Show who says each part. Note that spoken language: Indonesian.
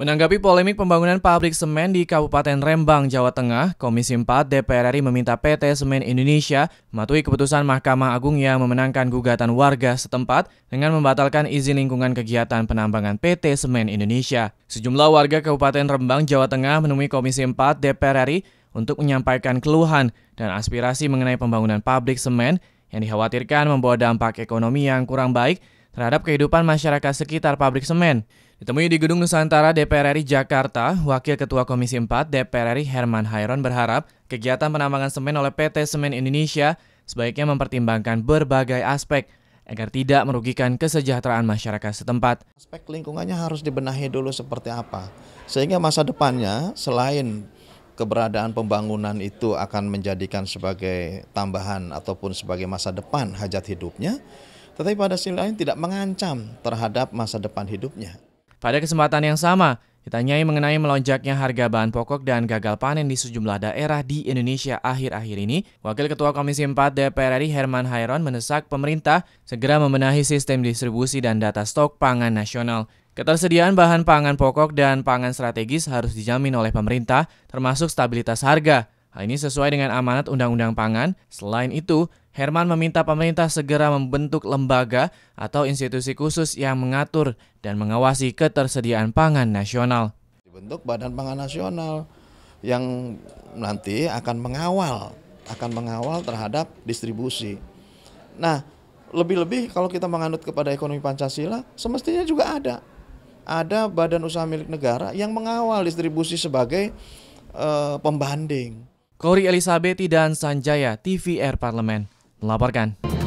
Speaker 1: Menanggapi polemik pembangunan pabrik semen di Kabupaten Rembang, Jawa Tengah, Komisi 4 DPR RI meminta PT Semen Indonesia mematuhi keputusan Mahkamah Agung yang memenangkan gugatan warga setempat dengan membatalkan izin lingkungan kegiatan penambangan PT Semen Indonesia. Sejumlah warga Kabupaten Rembang, Jawa Tengah menemui Komisi 4 DPR RI untuk menyampaikan keluhan dan aspirasi mengenai pembangunan pabrik semen yang dikhawatirkan membawa dampak ekonomi yang kurang baik terhadap kehidupan masyarakat sekitar pabrik semen. Ditemui di Gedung Nusantara DPR RI Jakarta, Wakil Ketua Komisi 4 DPR RI Herman Hairon berharap kegiatan penambangan semen oleh PT Semen Indonesia sebaiknya mempertimbangkan berbagai aspek agar tidak merugikan kesejahteraan masyarakat setempat. Aspek lingkungannya harus dibenahi dulu seperti apa, sehingga masa
Speaker 2: depannya selain keberadaan pembangunan itu akan menjadikan sebagai tambahan ataupun sebagai masa depan hajat hidupnya, tetapi pada sisi lain tidak mengancam terhadap masa depan hidupnya.
Speaker 1: Pada kesempatan yang sama, ditanyai mengenai melonjaknya harga bahan pokok dan gagal panen di sejumlah daerah di Indonesia akhir-akhir ini, Wakil Ketua Komisi 4 DPR RI Herman Hairon mendesak pemerintah segera membenahi sistem distribusi dan data stok pangan nasional. Ketersediaan bahan pangan pokok dan pangan strategis harus dijamin oleh pemerintah, termasuk stabilitas harga. Hal ini sesuai dengan amanat Undang-Undang Pangan. Selain itu, Herman meminta pemerintah segera membentuk lembaga atau institusi khusus yang mengatur dan mengawasi ketersediaan pangan nasional.
Speaker 2: Dibentuk Badan Pangan Nasional yang nanti akan mengawal, akan mengawal terhadap distribusi. Nah, lebih-lebih kalau kita menganut kepada ekonomi Pancasila, semestinya juga ada. Ada badan usaha milik negara yang mengawal distribusi sebagai uh, pembanding.
Speaker 1: Kori Elizabeth dan Sanjaya, TVR Parlemen melaporkan.